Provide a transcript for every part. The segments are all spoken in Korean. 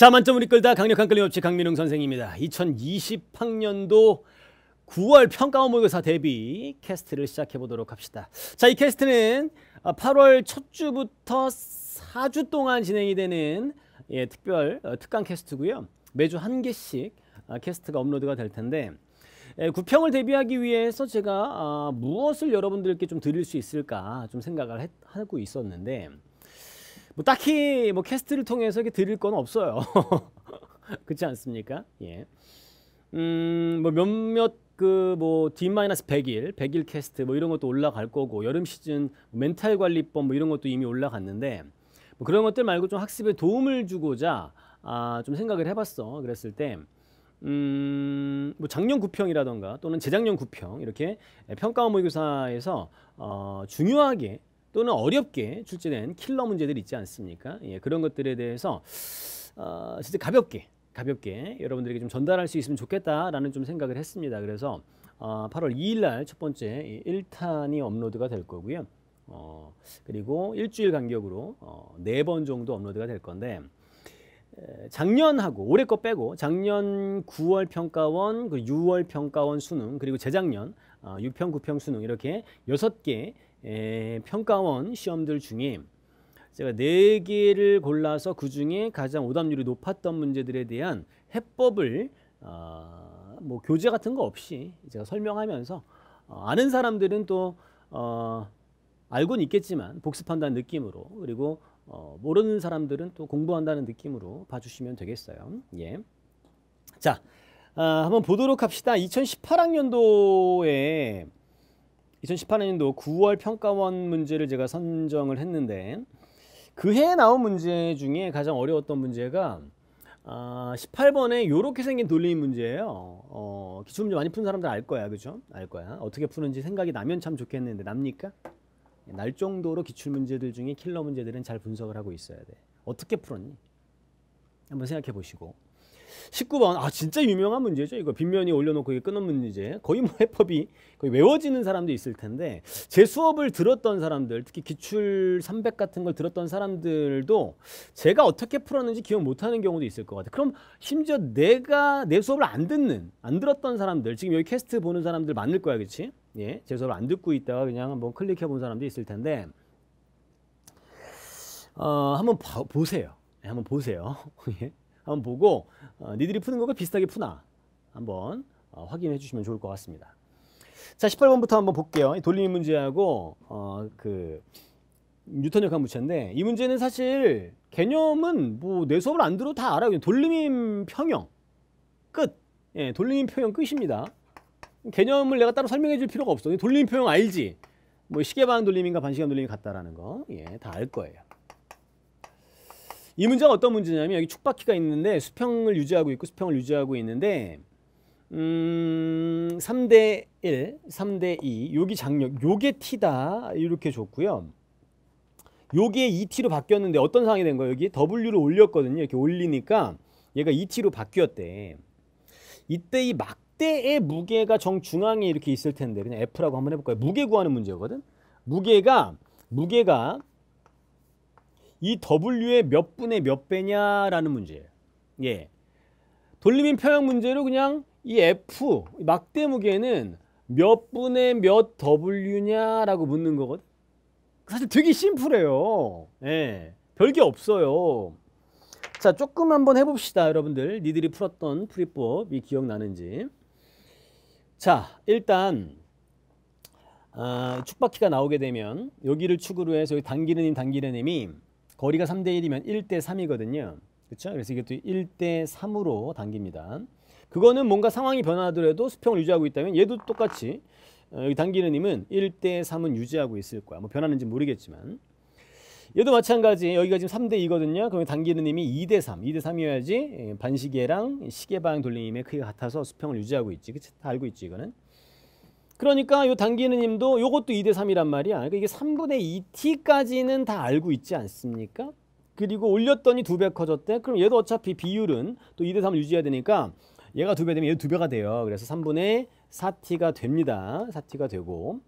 자 만점을 이끌다 강력한 끌림없이 강민웅 선생입니다. 2020학년도 9월 평가원모의고사 대비 캐스트를 시작해 보도록 합시다. 자, 이 캐스트는 8월 아, 첫 주부터 4주 동안 진행이 되는 예, 특별 어, 특강 캐스트고요. 매주 한 개씩 아, 캐스트가 업로드가 될 텐데 예, 구평을 대비하기 위해서 제가 아, 무엇을 여러분들께 좀 드릴 수 있을까 좀 생각을 했, 하고 있었는데 뭐 딱히 뭐 캐스트를 통해서 이렇게 드릴 건 없어요. 그렇지 않습니까? 예. 음, 뭐 몇몇 그뭐 D-100일, 100일 캐스트 뭐 이런 것도 올라갈 거고 여름 시즌 뭐 멘탈 관리법 뭐 이런 것도 이미 올라갔는데 뭐 그런 것들 말고 좀 학습에 도움을 주고자 아, 좀 생각을 해봤어. 그랬을 때 음, 뭐 작년 구평이라던가 또는 재작년 구평 이렇게 평가원 모의고사에서 어, 중요하게 또는 어렵게 출제된 킬러 문제들이 있지 않습니까? 예, 그런 것들에 대해서 어, 진짜 가볍게 가볍게 여러분들에게 좀 전달할 수 있으면 좋겠다라는 좀 생각을 했습니다. 그래서 어, 8월 2일 날 첫 번째 1탄이 업로드가 될 거고요. 어, 그리고 일주일 간격으로 어, 4번 정도 업로드가 될 건데 작년하고 올해 거 빼고 작년 9월 평가원, 그 6월 평가원 수능 그리고 재작년 어, 6평, 9평 수능 이렇게 6개 예, 평가원 시험들 중에 제가 네 개를 골라서 그 중에 가장 오답률이 높았던 문제들에 대한 해법을 어, 뭐 교재 같은 거 없이 제가 설명하면서 어, 아는 사람들은 또 어, 알고는 있겠지만 복습한다는 느낌으로 그리고 어, 모르는 사람들은 또 공부한다는 느낌으로 봐주시면 되겠어요. 예. 자, 아, 한번 보도록 합시다. 2018학년도에 2018년도 9월 평가원 문제를 제가 선정을 했는데 그 해에 나온 문제 중에 가장 어려웠던 문제가 아, 18번에 이렇게 생긴 돌림 문제예요. 어, 기출문제 많이 푼 사람들 알 거야, 그죠? 알 거야. 어떻게 푸는지 생각이 나면 참 좋겠는데 납니까? 날 정도로 기출문제들 중에 킬러 문제들은 잘 분석을 하고 있어야 돼. 어떻게 풀었니? 한번 생각해 보시고 19번 아 진짜 유명한 문제죠. 이거 빈면이 올려놓고 이게 끊은 문제. 거의 뭐 해법이 거의 외워지는 사람도 있을 텐데 제 수업을 들었던 사람들 특히 기출 300 같은 걸 들었던 사람들도 제가 어떻게 풀었는지 기억 못하는 경우도 있을 것 같아요. 그럼 심지어 내가 내 수업을 안 듣는 안 들었던 사람들 지금 여기 캐스트 보는 사람들 많을 거야 그치? 예, 제 수업을 안 듣고 있다가 그냥 한번 클릭해 본 사람도 있을 텐데 어, 한번 봐, 보세요. 예, 한번 보세요. 예. 한번 보고 어, 니들이 푸는 거가 비슷하게 푸나 한번 어, 확인해 주시면 좋을 것 같습니다. 자 18번부터 한번 볼게요. 돌림 문제하고 어, 그 뉴턴 역학 문제인데 이 문제는 사실 개념은 뭐 내 수업을 안 들어도 다 알아요. 돌림 평형 끝. 예, 돌림 평형 끝입니다. 개념을 내가 따로 설명해 줄 필요가 없어. 돌림 평형 알지? 뭐 시계 반 돌림인가 반시간 돌림이 같다라는 거. 예, 다 알 거예요. 이 문제가 어떤 문제냐면 여기 축바퀴가 있는데 수평을 유지하고 있고 수평을 유지하고 있는데 음, 3대 1, 3대 2 여기 장력, 요게 T다 이렇게 줬고요. 요게 ET로 바뀌었는데 어떤 상황이 된 거예요? 여기 W를 올렸거든요. 이렇게 올리니까 얘가 ET로 바뀌었대. 이때 이 막대의 무게가 정중앙에 이렇게 있을 텐데 그냥 F라고 한번 해볼까요? 무게 구하는 문제거든. 무게가 무게가 이 W의 몇 분의 몇 배냐라는 문제예요. 예. 돌림인 평형 문제로 그냥 이 F 막대 무게는 몇 분의 몇 W냐라고 묻는 거거든. 사실 되게 심플해요. 예. 별게 없어요. 자, 조금 한번 해 봅시다, 여러분들. 니들이 풀었던 풀이법이 기억나는지. 자, 일단 아, 축바퀴가 나오게 되면 여기를 축으로 해서 여기 당기는 힘, 당기는 힘이 거리가 3대 1이면 1대 3이거든요. 그렇죠? 그래서 이것도 1대 3으로 당깁니다. 그거는 뭔가 상황이 변하더라도 수평을 유지하고 있다면 얘도 똑같이 어, 여기 당기는 힘은 1대 3은 유지하고 있을 거야. 뭐 변하는지 모르겠지만. 얘도 마찬가지 여기가 지금 3대 2거든요. 그러면 당기는 힘이 2대 3, 2대 3이어야지 예, 반시계랑 시계 방향 돌림의 크기가 같아서 수평을 유지하고 있지. 그치? 다 알고 있지 이거는. 그러니까 요 당기는 힘도 요것도 2대 3이란 말이야. 그러니까 이게 3분의 2t까지는 다 알고 있지 않습니까? 그리고 올렸더니 두 배 커졌대. 그럼 얘도 어차피 비율은 또 2대 3을 유지해야 되니까 얘가 두 배 되면 얘도 두 배가 돼요. 그래서 3분의 4t가 됩니다. 4t가 되고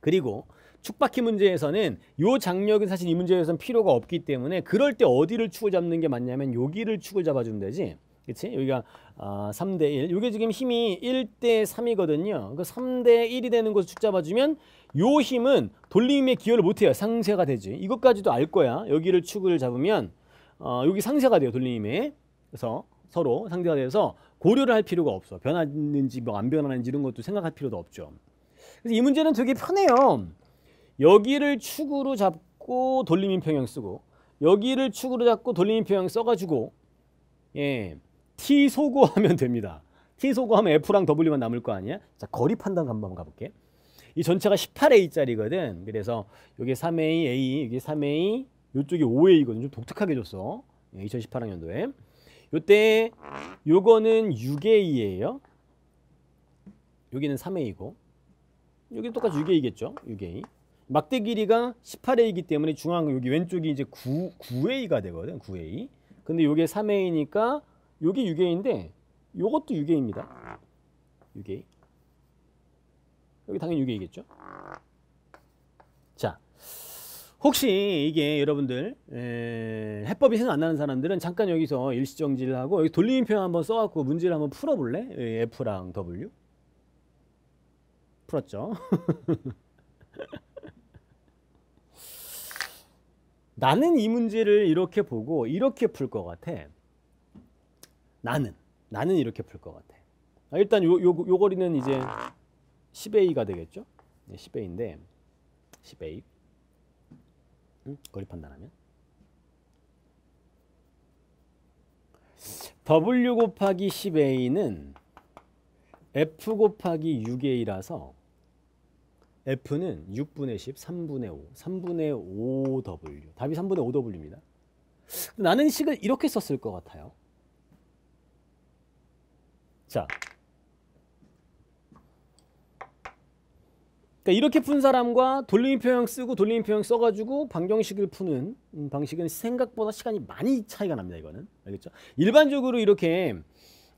그리고 축바퀴 문제에서는 요 장력은 사실 이 문제에서는 필요가 없기 때문에 그럴 때 어디를 축을 잡는 게 맞냐면 여기를 축을 잡아주면 되지. 그치? 여기가 어, 3대 1. 이게 지금 힘이 1대 3이거든요. 그 3 대 1이 되는 것을축 잡아주면 요 힘은 돌림에 기여를 못해요. 상쇄가 되지. 이것까지도 알 거야. 여기를 축을 잡으면 어, 여기 상쇄가 돼요. 돌림에. 그래서 서로 상대가 돼서 고려를 할 필요가 없어. 변하는지 뭐 안 변하는지 이런 것도 생각할 필요도 없죠. 그래서 이 문제는 되게 편해요. 여기를 축으로 잡고 돌림인 평형 쓰고 여기를 축으로 잡고 돌림인 평형 써가지고 예 T 소거하면 됩니다. T 소거하면 F랑 W만 남을 거 아니야? 자, 거리 판단 한번 가볼게. 이 전체가 18A짜리거든. 그래서 여기 3A, A, 여기 3A, 이쪽이 5A거든. 좀 독특하게 줬어. 2018학년도에. 예, 요때 요거는 6A예요. 여기는 3A고 여기는 똑같이 6A겠죠. 6A. 막대 길이가 18A이기 때문에 중앙 여기 왼쪽이 이제 9, 9A가 되거든. 9A. 근데 요게 3A니까 요게 유계인데 요것도 유계입니다. 유계. 여기 당연히 유계이겠죠. 자, 혹시 이게 여러분들 에, 해법이 생각 안 나는 사람들은 잠깐 여기서 일시정지를 하고 여기 돌림표 한번 써갖고 문제를 한번 풀어볼래? 예, F랑 W 풀었죠. 나는 이 문제를 이렇게 보고 이렇게 풀 것 같아. 나는 나는 이렇게 풀 것 같아. 아, 일단 요, 요, 요 거리는 이제 10A가 되겠죠? 네, 10A인데 10A 응? 거리 판단하면 W 곱하기 10A는 F 곱하기 6A라서 F는 6분의 10, 3분의 5, 3분의 5W 답이 3분의 5W입니다. 나는 식을 이렇게 썼을 것 같아요. 자. 그러니까 이렇게 푼 사람과 돌림이 표현 쓰고 돌림이 표현 써가지고 방정식을 푸는 음, 방식은 생각보다 시간이 많이 차이가 납니다. 이거는 알겠죠? 일반적으로 이렇게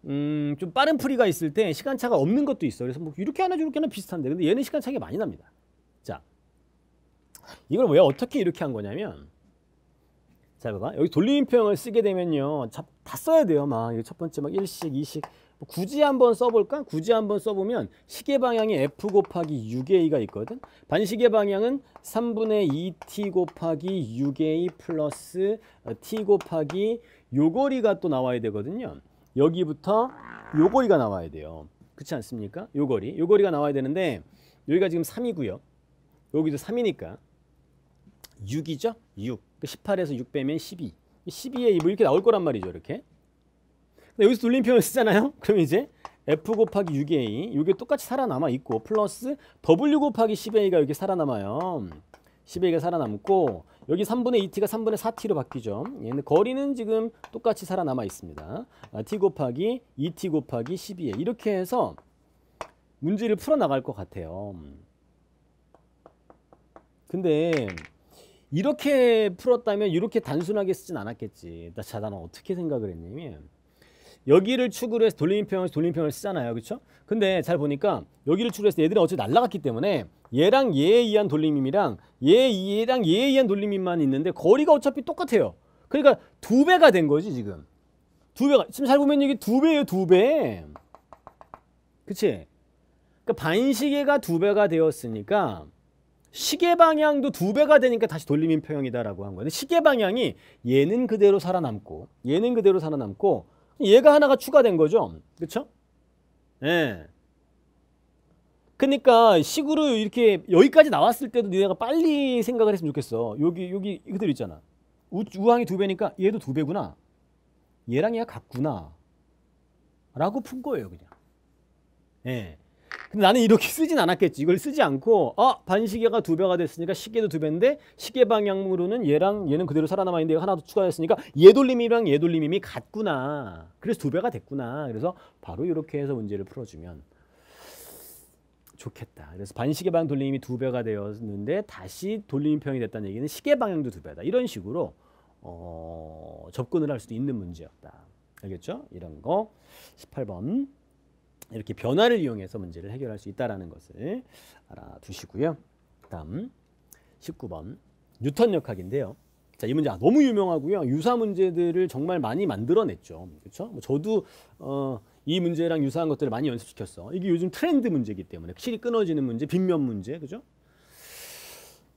음, 좀 빠른 풀이가 있을 때 시간차가 없는 것도 있어요. 그래서 뭐 이렇게 하나 저렇게 하나 비슷한데 근데 얘는 시간차가 이 많이 납니다. 자, 이걸 왜 어떻게 이렇게 한 거냐면 자 봐봐 여기 돌림표형을 쓰게 되면요 다 써야 돼요 막 첫 번째 막 1식, 2식 굳이 한번 써볼까? 굳이 한번 써보면 시계 방향이 f 곱하기 6a가 있거든. 반시계 방향은 3분의 2t 곱하기 6a 플러스 t 곱하기 요거리가 또 나와야 되거든요. 여기부터 요거리가 나와야 돼요. 그렇지 않습니까? 요거리. 요거리가 나와야 되는데 여기가 지금 3이고요. 여기도 3이니까 6이죠? 6. 18에서 그러니까 6 빼면 12. 12에 뭐 이렇게 나올 거란 말이죠. 이렇게. 네, 여기서 돌림 표현 쓰잖아요. 그럼 이제 f 곱하기 6a 이게 똑같이 살아남아 있고 플러스 w 곱하기 10a가 여기 살아남아요. 10a가 살아남고 여기 3분의 2t가 3분의 4t로 바뀌죠. 얘는 예, 거리는 지금 똑같이 살아남아 있습니다. 아, t 곱하기 2t 곱하기 12a 이렇게 해서 문제를 풀어나갈 것 같아요. 근데 이렇게 풀었다면 이렇게 단순하게 쓰진 않았겠지. 자단은 어떻게 생각을 했냐면 여기를 축으로 해서 돌림평돌림표을 쓰잖아요. 그렇죠? 근데 잘 보니까 여기를 축으로 해서 얘들이 어차피 날라갔기 때문에 얘랑 얘에 의한 돌림임이랑 얘, 얘랑 얘에 의한 돌림임만 있는데 거리가 어차피 똑같아요. 그러니까 두 배가 된 거지 지금. 두 배가 지금 잘 보면 이게 두 배예요 두 배. 그치? 그러니까 반시계가 두 배가 되었으니까 시계 방향도 두 배가 되니까 다시 돌림인 평형이다라고한 거예요. 시계 방향이 얘는 그대로 살아남고 얘는 그대로 살아남고 얘가 하나가 추가된 거죠. 그렇죠? 예. 그러니까 식으로 이렇게 여기까지 나왔을 때도 니네가 빨리 생각을 했으면 좋겠어. 여기 여기 그대로 있잖아. 우, 우항이 두 배니까 얘도 두 배구나. 얘랑 얘가 같구나. 라고 푼 거예요, 그냥. 예. 근데 나는 이렇게 쓰진 않았겠지. 이걸 쓰지 않고 어, 반시계가 두 배가 됐으니까 시계도 두 배인데 시계 방향으로는 얘랑 얘는 그대로 살아남아 있는데 하나 더추가됐으니까 얘돌림이랑 얘돌림이 같구나. 그래서 두 배가 됐구나. 그래서 바로 이렇게 해서 문제를 풀어주면 좋겠다. 그래서 반시계 방향 돌림이 두 배가 되었는데 다시 돌림평이 됐다는 얘기는 시계 방향도 두 배다. 이런 식으로 어, 접근을 할 수도 있는 문제였다. 알겠죠? 이런 거 18번. 이렇게 변화를 이용해서 문제를 해결할 수 있다는 것을 알아두시고요. 다음 19번 뉴턴 역학인데요. 자, 이 문제 아, 너무 유명하고요. 유사 문제들을 정말 많이 만들어냈죠. 그렇죠? 뭐 저도 어, 이 문제랑 유사한 것들을 많이 연습시켰어. 이게 요즘 트렌드 문제이기 때문에 실이 끊어지는 문제, 빈면 문제, 그죠?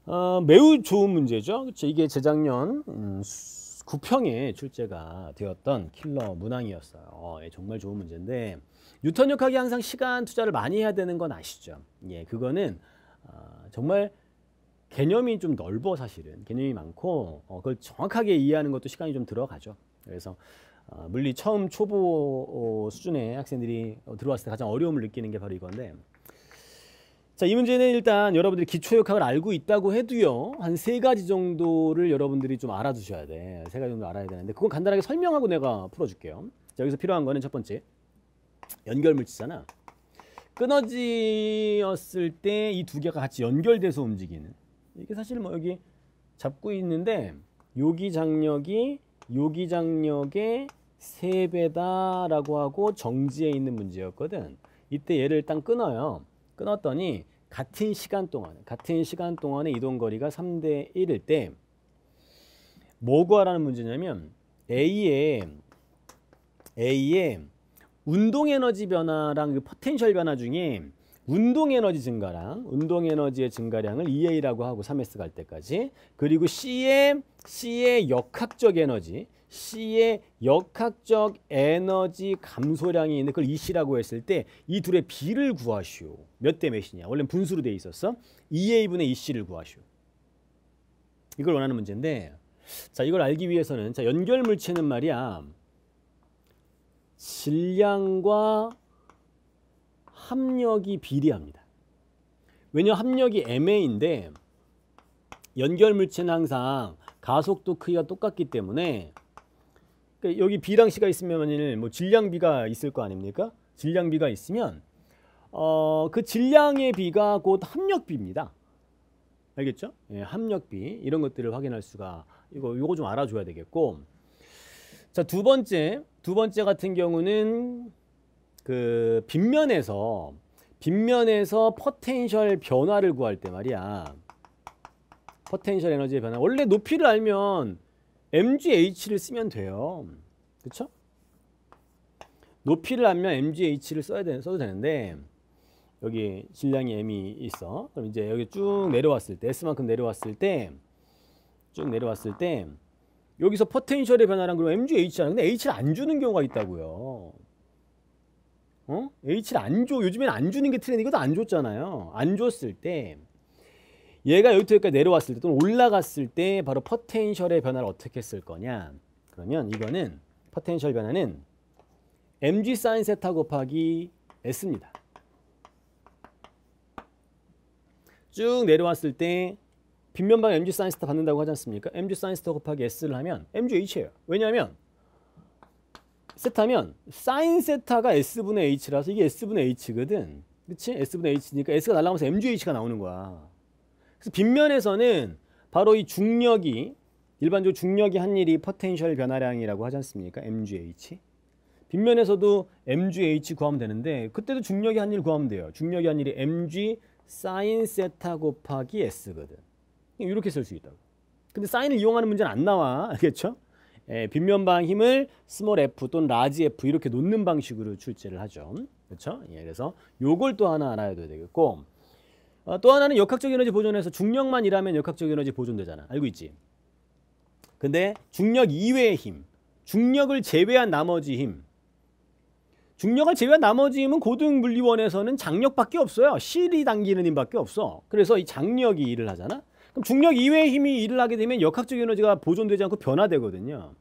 어, 매우 좋은 문제죠. 그렇죠? 이게 재작년 음, 9평에 출제가 되었던 킬러 문항이었어요. 예, 정말 좋은 문제인데 뉴턴 역학이 항상 시간 투자를 많이 해야 되는 건 아시죠? 예, 그거는 어, 정말 개념이 좀 넓어 사실은 개념이 많고 어, 그걸 정확하게 이해하는 것도 시간이 좀 들어가죠. 그래서 어, 물리 처음 초보 수준의 학생들이 들어왔을 때 가장 어려움을 느끼는 게 바로 이건데 자, 이 문제는 일단 여러분들이 기초역학을 알고 있다고 해도요. 한 세 가지 정도를 여러분들이 좀 알아두셔야 돼. 세 가지 정도 알아야 되는데 그건 간단하게 설명하고 내가 풀어줄게요. 자, 여기서 필요한 거는 첫 번째. 연결물질이잖아. 끊어지었을 때 이 두 개가 같이 연결돼서 움직이는. 이게 사실 뭐 여기 잡고 있는데 요기 장력이 요기 장력의 세배다라고 하고 정지에 있는 문제였거든. 이때 얘를 일단 끊어요. 끊었더니 같은 시간 동안 같은 시간 동안의 이동 거리가 3대 1일 때 뭐고 하라는 문제냐면 A의 A의 운동 에너지 변화랑 그 포텐셜 변화 중에 운동 에너지 증가랑 운동 에너지의 증가량을 2A라고 하고 3S 갈 때까지 그리고 C의 C의 역학적 에너지 C의 역학적 에너지 감소량이 있는데 그걸 EC라고 했을 때 이 둘의 B를 구하시오. 몇 대 몇이냐. 원래 분수로 되어 있었어. 2A분의 EC를 구하시오. 이걸 원하는 문제인데 자 이걸 알기 위해서는 자 연결 물체는 말이야. 질량과 합력이 비례합니다. 왜냐 합력이 MA인데 연결 물체는 항상 가속도 크기가 똑같기 때문에 그러니까 여기 B랑 C가 있으면 만일 뭐 질량 B가 있을 거 아닙니까? 질량 B가 있으면 어, 그 질량의 B가 곧 합력 B입니다. 알겠죠? 예, 합력 B 이런 것들을 확인할 수가 이거 요거 좀 알아줘야 되겠고 자두 번째 두 번째 같은 경우는 그 빗면에서 빗면에서 퍼텐셜 변화를 구할 때 말이야 퍼텐셜 에너지의 변화 원래 높이를 알면 MGH를 쓰면 돼요. 그렇 높이를 알면 MGH를 써야 되, 써도 되는데 여기 질량이 M이 있어. 그럼 이제 여기 쭉 내려왔을 때 S만큼 내려왔을 때 쭉 내려왔을 때 여기서 포텐셜의 변화랑 그럼 MGH라는 근데 H를 안 주는 경우가 있다고요. 어? H를 안 줘. 요즘엔 안 주는 게 트렌드. 이것도 안 줬잖아요. 안 줬을 때 얘가 여기까지 내려왔을 때 또는 올라갔을 때 바로 퍼텐셜의 변화를 어떻게 쓸 거냐 그러면 이거는 퍼텐셜 변화는 mg 사인 세타 곱하기 s입니다. 쭉 내려왔을 때빈면방 mg 사인 세타 받는다고 하지 않습니까? mg 사인 세타 곱하기 s를 하면 mg h예요. 왜냐하면 세타면 사인 세타가 s분의 h라서 이게 s분의 h거든. 그치? s분의 h니까 s가 날라가면서 mg h가 나오는 거야. 그래서 빗면에서는 바로 이 중력이 일반적으로 중력이 한 일이 포텐셜 변화량이라고 하지 않습니까? mgh. 빗면에서도 mgh 구하면 되는데 그때도 중력이 한 일 구하면 돼요. 중력이 한 일이 mg 사인 세타 곱하기 s거든. 이렇게 쓸 수 있다고. 근데 사인을 이용하는 문제는 안 나와. 알겠죠? 예, 빗면방 힘을 스몰 f 또는 라지 f 이렇게 놓는 방식으로 출제를 하죠. 그렇죠? 예, 그래서 요걸 또 하나 알아야 되겠고 어, 또 하나는 역학적 에너지 보존에서 중력만 일하면 역학적 에너지 보존되잖아. 알고 있지? 근데 중력 이외의 힘, 중력을 제외한 나머지 힘, 중력을 제외한 나머지 힘은 고등 물리원에서는 장력밖에 없어요. 실이 당기는 힘밖에 없어. 그래서 이 장력이 일을 하잖아. 그럼 중력 이외의 힘이 일을 하게 되면 역학적 에너지가 보존되지 않고 변화되거든요.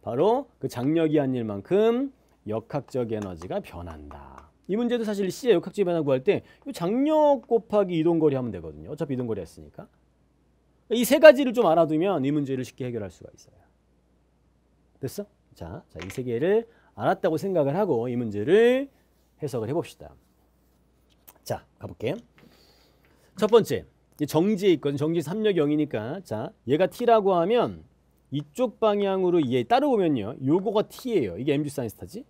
바로 그 장력이 한 일만큼 역학적 에너지가 변한다. 이 문제도 사실 C의 역학적 변화 구할 때 장력 곱하기 이동거리 하면 되거든요. 어차피 이동거리 했으니까. 이 세 가지를 좀 알아두면 이 문제를 쉽게 해결할 수가 있어요. 됐어? 자, 자이세 개를 알았다고 생각을 하고 이 문제를 해석을 해봅시다. 자, 가볼게. 첫 번째, 정지에 있거든. 정지 3력 0이니까 자, 얘가 T라고 하면 이쪽 방향으로 얘따로오면요 요거가 T예요. 이게 MG 사인스타지.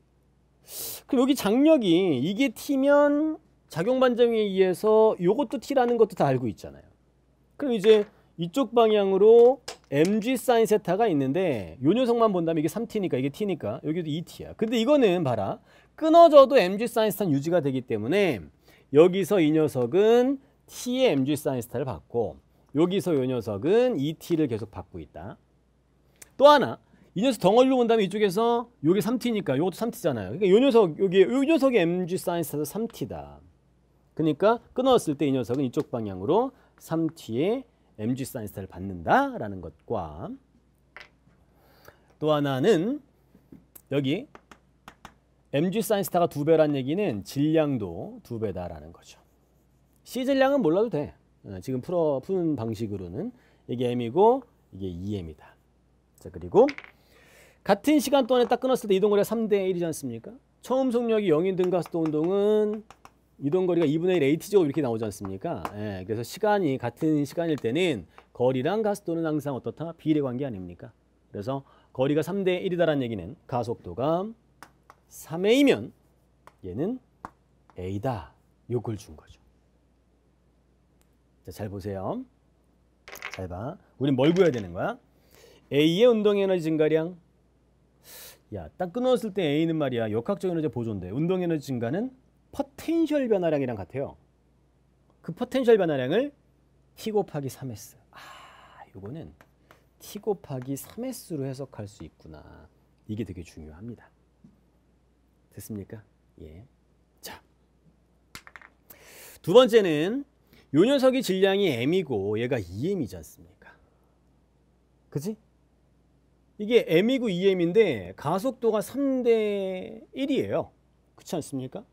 그럼 여기 장력이 이게 T면 작용 반정에 의해서 이것도 T라는 것도 다 알고 있잖아요. 그럼 이제 이쪽 방향으로 mg 사인 세타가 있는데 요 녀석만 본다면 이게 3t니까 이게 t니까 여기도 2t야. 근데 이거는 봐라. 끊어져도 mg 사인 세타 유지가 되기 때문에 여기서 이 녀석은 t의 mg 사인 세타를 받고 여기서 요 녀석은 2t를 계속 받고 있다. 또 하나 이 녀석 덩어리로 본다면 이쪽에서 요게 3t니까 요것도 3t잖아요. 그러니까 요 녀석 여기 요 녀석이 mg 사인스타서 3t다. 그러니까 끊었을 때 이 녀석은 이쪽 방향으로 3t의 mg 사인스를 받는다라는 것과 또 하나는 여기 mg 사인스타가 두 배란 얘기는 질량도 두 배다라는 거죠. c 질량은 몰라도 돼. 어, 지금 풀어 푸는 방식으로는 이게 m이고 이게 2m이다. 자 그리고 같은 시간 동안에 딱 끊었을 때 이동거리가 3대 1이지 않습니까? 처음 속력이 0인 등가속도 운동은 이동거리가 2분의 1 AT제곱 이렇게 나오지 않습니까? 예, 그래서 시간이 같은 시간일 때는 거리랑 가속도는 항상 어떻다? 비례 관계 아닙니까? 그래서 거리가 3대 1이다라는 얘기는 가속도가 3A면 얘는 A다. 요걸 준 거죠. 자, 잘 보세요. 잘 봐. 우린 뭘 구해야 되는 거야? A의 운동 에너지 증가량 야, 딱 끊었을 때 A는 말이야. 역학적 에너지 보존돼. 운동 에너지 증가는 퍼텐셜 변화량이랑 같아요. 그 퍼텐셜 변화량을 T 곱하기 3S. 아, 요거는 T 곱하기 3S로 해석할 수 있구나. 이게 되게 중요합니다. 됐습니까? 예. 자. 두 번째는 요 녀석이 질량이 M이고 얘가 2M이지 e 않습니까? 그지? 이게 M이고 EM인데 가속도가 3대 1이에요. 그렇지 않습니까?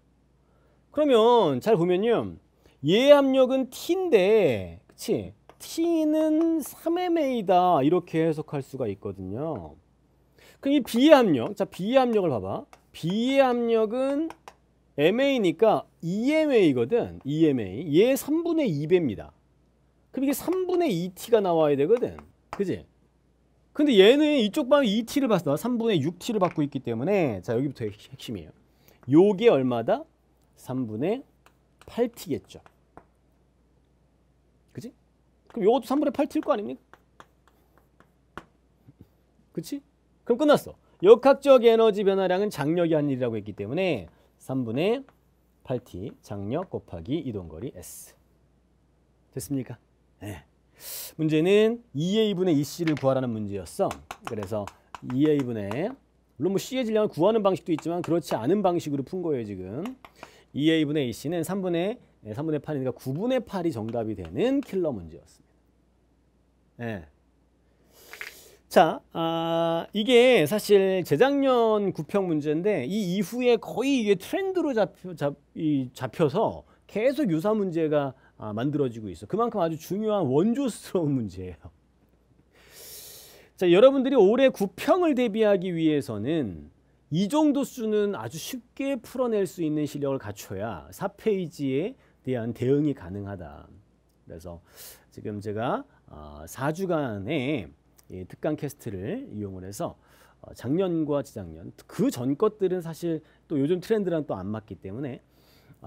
그러면 잘 보면요. 얘 합력은 T인데 그치? T는 3MA다 이렇게 해석할 수가 있거든요. 그럼 이 B의 합력, 자 B의 합력을 봐봐. B의 합력은 MA니까 EMA거든. EMA. 얘 3분의 2배입니다. 그럼 이게 3분의 2T가 나와야 되거든. 그지? 근데 얘는 이쪽 방향 2t를 봤어. 3분의 6t를 받고 있기 때문에 자 여기부터 핵심이에요. 요게 얼마다? 3분의 8t겠죠. 그치 그럼 요것도 3분의 8t일 거 아닙니까? 그치? 그럼 끝났어. 역학적 에너지 변화량은 장력이 한 일이라고 했기 때문에 3분의 8t 장력 곱하기 이동거리 s 됐습니까? 네. 문제는 2a분의 2c를 구하라는 문제였어. 그래서 2a분의 물론 뭐 c의 질량을 구하는 방식도 있지만 그렇지 않은 방식으로 푼 거예요 지금. 2a분의 2c는 3분의 3분의 예, 8이니까 그러니까 9분의 8이 정답이 되는 킬러 문제였습니다. 네. 자, 아, 이게 사실 재작년 구평 문제인데 이 이후에 거의 이게 트렌드로 잡혀, 잡, 이, 잡혀서 계속 유사 문제가 아, 만들어지고 있어. 그만큼 아주 중요한 원조스러운 문제예요. 자, 여러분들이 올해 9평을 대비하기 위해서는 이 정도 수준은 아주 쉽게 풀어낼 수 있는 실력을 갖춰야 4페이지에 대한 대응이 가능하다. 그래서 지금 제가 4주간의 아, 예, 특강 캐스트를 이용을 해서 어, 작년과 지작년 그 전 것들은 사실 또 요즘 트렌드랑 또 안 맞기 때문에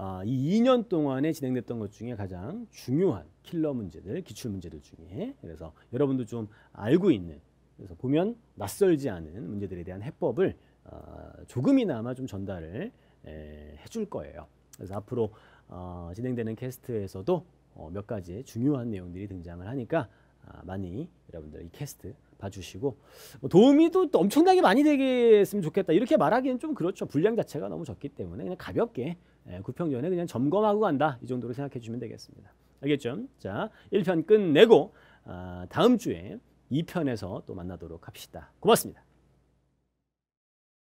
아, 이 2년 동안에 진행됐던 것 중에 가장 중요한 킬러 문제들, 기출 문제들 중에 그래서 여러분도 좀 알고 있는 그래서 보면 낯설지 않은 문제들에 대한 해법을 어, 조금이나마 좀 전달을 에, 해줄 거예요. 그래서 앞으로 어, 진행되는 캐스트에서도 어, 몇 가지 중요한 내용들이 등장을 하니까 아, 많이 여러분들 이 캐스트 봐주시고 뭐 도움이 도 엄청나게 많이 되겠으면 좋겠다 이렇게 말하기는 좀 그렇죠 분량 자체가 너무 적기 때문에 그냥 가볍게 예, 구평전에 그냥 점검하고 간다 이 정도로 생각해 주면 되겠습니다. 알겠죠? 자 1편 끝내고 아, 다음 주에 2편에서 또 만나도록 합시다. 고맙습니다.